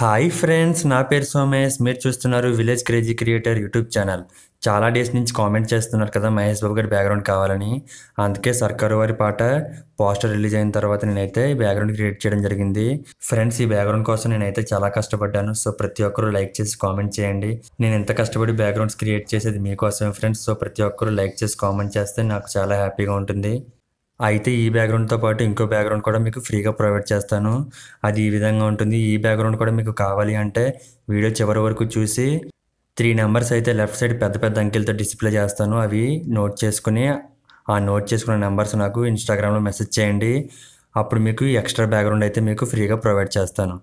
hi friends నా పేరు సోమేష్ మీరు చూస్తున్నారు village crazy creator YouTube channel చాలా డేస్ నుంచి కామెంట్ చేస్తున్నారు కదా మహేష్ బాబు గారి బ్యాక్గ్రౌండ్ కావాలని అందుకే సర్కారు వారి పాట పోస్టర్ రిలీజ్ అయిన తర్వాత నేనైతే బ్యాక్గ్రౌండ్ క్రియేట్ చేయడం జరిగింది ఫ్రెండ్స్ ఈ బ్యాక్గ్రౌండ్ కోసం నేనైతే చాలా కష్టపడ్డాను సో ప్రతి ఒక్కరూ లైక్ చేసి కామెంట్ చేయండి నేను ఎంత కష్టపడి బ్యాక్గ్రౌండ్స్ క్రియేట్ చేసేది మీకోసమే ఫ్రెండ్స్ సో ప్రతి ఒక్కరు లైక్ చేసి కామెంట్ చేస్తే నాకు చాలా హ్యాపీగా ఉంటుంది అయితే ఈ బ్యాక్గ్రౌండ్తో పాటు ఇంకో బ్యాక్గ్రౌండ్ కూడా మీకు ఫ్రీగా ప్రొవైడ్ చేస్తాను అది ఈ విధంగా ఉంటుంది ఈ బ్యాక్గ్రౌండ్ కూడా మీకు కావాలి అంటే వీడియో చివరి వరకు చూసి త్రీ నెంబర్స్ అయితే లెఫ్ట్ సైడ్ పెద్ద పెద్ద అంకెలతో డిస్ప్లే చేస్తాను అవి నోట్ చేసుకుని ఆ నోట్ చేసుకున్న నెంబర్స్ నాకు ఇన్స్టాగ్రామ్లో మెసేజ్ చేయండి అప్పుడు మీకు ఎక్స్ట్రా బ్యాక్గ్రౌండ్ అయితే మీకు ఫ్రీగా ప్రొవైడ్ చేస్తాను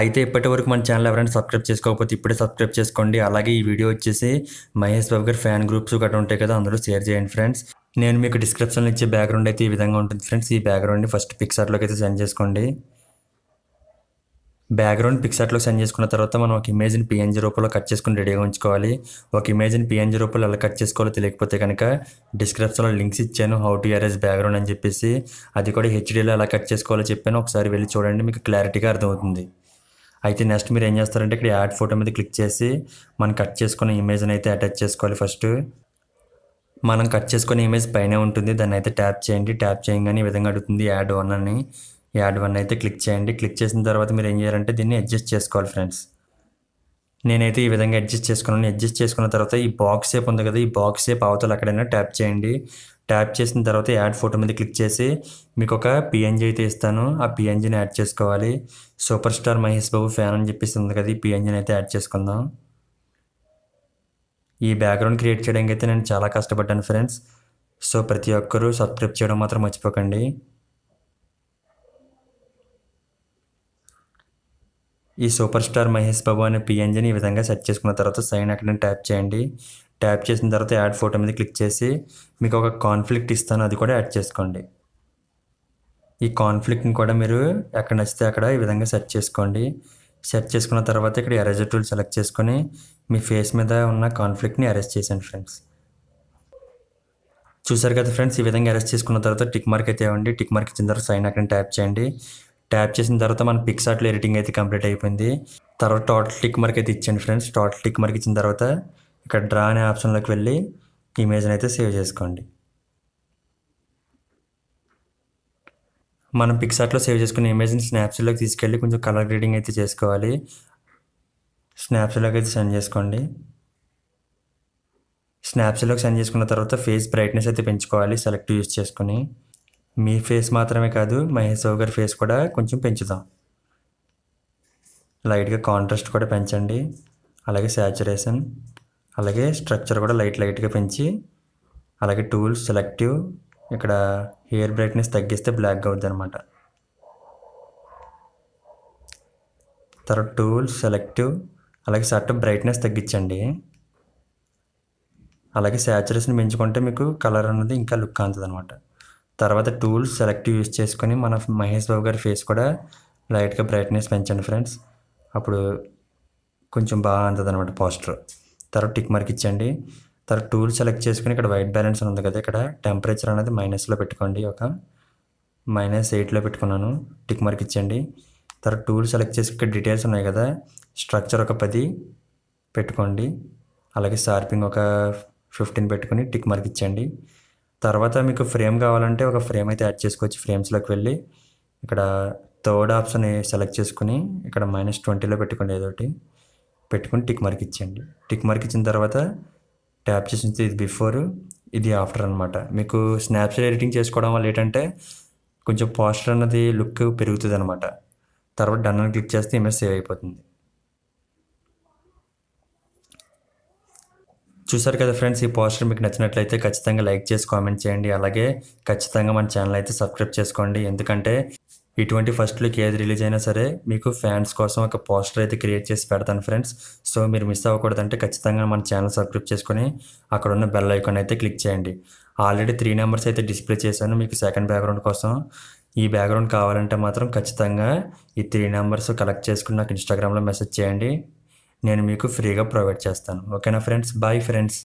అయితే ఇప్పటి వరకు మన ఛానల్ ఎవరైనా సబ్స్క్రైబ్ చేసుకోకపోతే ఇప్పుడే సబ్స్క్రైబ్ చేసుకోండి అలాగే ఈ వీడియో వచ్చేసి మహేష్ బాబు గారి ఫ్యాన్ గ్రూప్స్ గట్రా ఉంటాయి కదా అందరూ షేర్ చేయండి ఫ్రెండ్స్ నేను మీకు డిస్క్రిప్షన్లో ఇచ్చే బ్యాక్గ్రౌండ్ అయితే ఈ విధంగా ఉంటుంది ఫ్రెండ్స్ ఈ బ్యాక్గ్రౌండ్ని ఫస్ట్ పిక్సార్ట్లోకి అయితే సెండ్ చేసుకోండి బ్యాక్గ్రౌండ్ పిక్సార్ట్లో సెండ్ చేసుకున్న తర్వాత మనం ఒక ఇమేజ్ని పిఎన్జీ రూపంలో కట్ చేసుకుని రెడీగా ఉంచుకోవాలి ఒక ఇమేజ్ని పిఎన్జీ రూపంలో ఎలా కట్ చేసుకోవాలో తెలియకపోతే కనుక డిస్క్రిప్షన్లో లింక్స్ ఇచ్చాను హౌ టు ఎరేజ్ బ్యాక్గ్రౌండ్ అని చెప్పేసి అది కూడా హెచ్డీలో ఎలా కట్ చేసుకోవాలో చెప్పాను ఒకసారి వెళ్ళి చూడండి మీకు క్లారిటీగా అర్థమవుతుంది అయితే నెక్స్ట్ మీరు ఏం చేస్తారంటే ఇక్కడ యాడ్ ఫోటో మీద క్లిక్ చేసి మనం కట్ చేసుకున్న ఇమేజ్ని అయితే అటాచ్ చేసుకోవాలి ఫస్ట్ మనం కట్ చేసుకునే ఇమేజ్ పైన ఉంటుంది దాన్ని అయితే ట్యాప్ చేయండి ట్యాప్ చేయగానే ఈ విధంగా అడుగుతుంది యాడ్ వన్ అని యాడ్ వన్ అయితే క్లిక్ చేయండి క్లిక్ చేసిన తర్వాత మీరు ఏం చేయాలంటే దీన్ని అడ్జస్ట్ చేసుకోవాలి ఫ్రెండ్స్ నేనైతే ఈ విధంగా అడ్జస్ట్ చేసుకున్నాను అడ్జస్ట్ చేసుకున్న తర్వాత ఈ బాక్స్ షేప్ ఉంది కదా ఈ బాక్స్ షేప్ అవతల అక్కడైనా ట్యాప్ చేయండి ట్యాప్ చేసిన తర్వాత యాడ్ ఫోటో మీద క్లిక్ చేసి మీకు ఒక పిఎన్జీ అయితే ఇస్తాను ఆ పిఎన్జీని యాడ్ చేసుకోవాలి super star Mahesh Babu fan అని చెప్పేసి ఉంది కదా ఈ పిఎన్జీని అయితే యాడ్ చేసుకుందాం ఈ బ్యాక్గ్రౌండ్ క్రియేట్ చేయడానికి అయితే నేను చాలా కష్టపడ్డాను ఫ్రెండ్స్ సో ప్రతి ఒక్కరూ సబ్స్క్రైబ్ చేయడం మాత్రం మర్చిపోకండి ఈ సూపర్ స్టార్ మహేష్ బాబు అనే పిఎన్జిని ఈ విధంగా సెట్ చేసుకున్న తర్వాత సైన్ అక్కడ ట్యాప్ చేయండి ట్యాప్ చేసిన తర్వాత యాడ్ ఫోటో మీద క్లిక్ చేసి మీకు ఒక కాన్ఫ్లిక్ట్ ఇస్తాను అది కూడా యాడ్ చేసుకోండి ఈ కాన్ఫ్లిక్ట్ని కూడా మీరు ఎక్కడ నచ్చితే అక్కడ ఈ విధంగా సెట్ చేసుకోండి సెట్ చేసుకున్న తర్వాత ఇక్కడ ఎరేజర్ టూల్ సెలెక్ట్ చేసుకొని మీ ఫేస్ మీద ఉన్న కాన్ఫ్లిక్ట్ని అరెస్ట్ చేసాను ఫ్రెండ్స్ చూసారు కదా ఫ్రెండ్స్ ఈ విధంగా అరెస్ట్ చేసుకున్న తర్వాత టిక్ మార్క్ అయితే ఇవ్వండి టిక్ మార్క్ ఇచ్చిన తర్వాత సైన్ అక్కడ ట్యాప్ చేయండి ట్యాప్ చేసిన తర్వాత మన పిక్స్ ఆర్ట్లో ఎడిటింగ్ అయితే కంప్లీట్ అయిపోయింది తర్వాత టోటల్ టిక్ మార్క్ అయితే ఇచ్చాను ఫ్రెండ్స్ టోటల్ టిక్ మార్క్ ఇచ్చిన తర్వాత ఇక్కడ డ్రా అనే ఆప్షన్లోకి వెళ్ళి ఇమేజ్ని అయితే సేవ్ చేసుకోండి మనం పిక్సార్ట్లో సేవ్ చేసుకున్న ఇమేజ్ని స్నాప్సీలోకి తీసుకెళ్ళి కొంచెం కలర్ గ్రేడింగ్ అయితే చేసుకోవాలి స్నాప్సీలోకి అయితే సెండ్ చేసుకోండి స్నాప్సీలోకి సెండ్ చేసుకున్న తర్వాత ఫేస్ బ్రైట్నెస్ అయితే పెంచుకోవాలి సెలెక్ట్ యూస్ చేసుకుని మీ ఫేస్ మాత్రమే కాదు మహేష్ బాబు గారి ఫేస్ కూడా కొంచెం పెంచుదాం లైట్గా కాంట్రాస్ట్ కూడా పెంచండి అలాగే శాచురేషన్ అలాగే స్ట్రక్చర్ కూడా లైట్ లైట్గా పెంచి అలాగే టూల్స్ సెలెక్టివ్ ఇక్కడ హెయిర్ బ్రైట్నెస్ తగ్గిస్తే బ్లాక్ అవుద్ది అనమాట తర్వాత టూల్ సెలెక్టివ్ అలాగే షర్ట్ బ్రైట్నెస్ తగ్గించండి అలాగే శాచురేషన్ పెంచుకుంటే మీకు కలర్ అనేది ఇంకా లుక్ అందుతుంది అనమాట తర్వాత టూల్స్ సెలెక్టివ్ యూస్ చేసుకొని మన మహేష్ బాబు గారి ఫేస్ కూడా లైట్గా బ్రైట్నెస్ పెంచండి ఫ్రెండ్స్ అప్పుడు కొంచెం బాగా అందుతుంది అనమాట పోస్టర్ తర్వాత టిక్ మార్క్ ఇచ్చండి తర్వాత టూల్ సెలెక్ట్ చేసుకుని ఇక్కడ వైట్ బ్యాలెన్స్ ఉంది కదా ఇక్కడ టెంపరేచర్ అనేది మైనస్లో పెట్టుకోండి ఒక మైనస్ ఎయిట్లో పెట్టుకున్నాను టిక్ మార్క్ ఇచ్చండి తర్వాత టూల్ సెలెక్ట్ చేసి ఇక్కడ డీటెయిల్స్ ఉన్నాయి కదా స్ట్రక్చర్ ఒక పది పెట్టుకోండి అలాగే షార్పింగ్ ఒక ఫిఫ్టీన్ పెట్టుకుని టిక్ మార్క్ ఇచ్చండి తర్వాత మీకు ఫ్రేమ్ కావాలంటే ఒక ఫ్రేమ్ అయితే యాడ్ చేసుకోవచ్చు ఫ్రేమ్స్లోకి వెళ్ళి ఇక్కడ థర్డ్ ఆప్షన్ సెలెక్ట్ చేసుకుని ఇక్కడ మైనస్ ట్వంటీలో పెట్టుకోండి ఏదోటి పెట్టుకుని టిక్ మార్క్ ఇచ్చేయండి టిక్ మార్క్ ఇచ్చిన తర్వాత ట్యాప్ చేసింది ఇది బిఫోర్ ఇది ఆఫ్టర్ అనమాట మీకు స్నాప్చాట్ ఎడిటింగ్ చేసుకోవడం వల్ల ఏంటంటే కొంచెం పోస్టర్ అన్నది లుక్ పెరుగుతుంది అనమాట తర్వాత డన్ అని క్లిక్ చేస్తే ఇమేజ్ సేవ్ అయిపోతుంది చూసారు కదా ఫ్రెండ్స్ ఈ పోస్టర్ మీకు నచ్చినట్లయితే ఖచ్చితంగా లైక్ చేసి కామెంట్ చేయండి అలాగే ఖచ్చితంగా మన ఛానల్ అయితే సబ్స్క్రైబ్ చేసుకోండి ఎందుకంటే ఇటువంటి ఫస్ట్ లుక్ ఏది రిలీజ్ అయినా సరే మీకు ఫ్యాన్స్ కోసం ఒక పోస్టర్ అయితే క్రియేట్ చేసి పెడతాను ఫ్రెండ్స్ సో మీరు మిస్ అవ్వకూడదంటే ఖచ్చితంగా మన ఛానల్ సబ్స్క్రైబ్ చేసుకుని అక్కడ ఉన్న బెల్ ఐకాన్ అయితే క్లిక్ చేయండి ఆల్రెడీ త్రీ నెంబర్స్ అయితే డిస్ప్లే చేశాను మీకు సెకండ్ బ్యాక్గ్రౌండ్ కోసం ఈ బ్యాక్గ్రౌండ్ కావాలంటే మాత్రం ఖచ్చితంగా ఈ త్రీ నెంబర్స్ కలెక్ట్ చేసుకుని నాకు ఇన్స్టాగ్రామ్లో మెసేజ్ చేయండి నేను మీకు ఫ్రీగా ప్రొవైడ్ చేస్తాను ఓకేనా ఫ్రెండ్స్ బాయ్ ఫ్రెండ్స్